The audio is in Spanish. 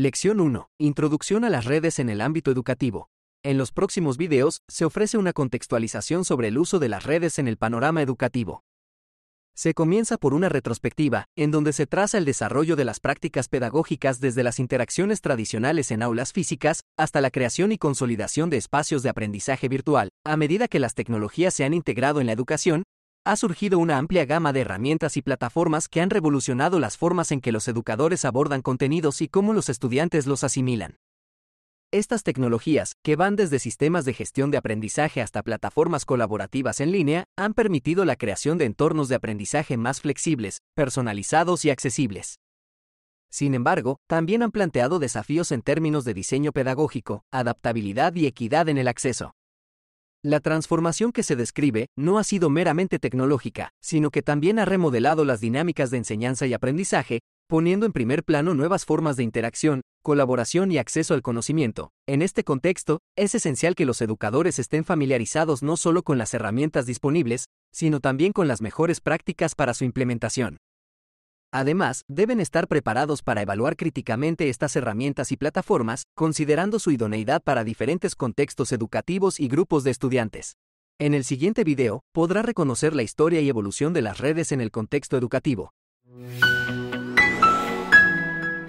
Lección 1. Introducción a las redes en el ámbito educativo. En los próximos videos se ofrece una contextualización sobre el uso de las redes en el panorama educativo. Se comienza por una retrospectiva, en donde se traza el desarrollo de las prácticas pedagógicas desde las interacciones tradicionales en aulas físicas hasta la creación y consolidación de espacios de aprendizaje virtual, a medida que las tecnologías se han integrado en la educación ha surgido una amplia gama de herramientas y plataformas que han revolucionado las formas en que los educadores abordan contenidos y cómo los estudiantes los asimilan. Estas tecnologías, que van desde sistemas de gestión de aprendizaje hasta plataformas colaborativas en línea, han permitido la creación de entornos de aprendizaje más flexibles, personalizados y accesibles. Sin embargo, también han planteado desafíos en términos de diseño pedagógico, adaptabilidad y equidad en el acceso. La transformación que se describe no ha sido meramente tecnológica, sino que también ha remodelado las dinámicas de enseñanza y aprendizaje, poniendo en primer plano nuevas formas de interacción, colaboración y acceso al conocimiento. En este contexto, es esencial que los educadores estén familiarizados no solo con las herramientas disponibles, sino también con las mejores prácticas para su implementación. Además, deben estar preparados para evaluar críticamente estas herramientas y plataformas, considerando su idoneidad para diferentes contextos educativos y grupos de estudiantes. En el siguiente video, podrá reconocer la historia y evolución de las redes en el contexto educativo.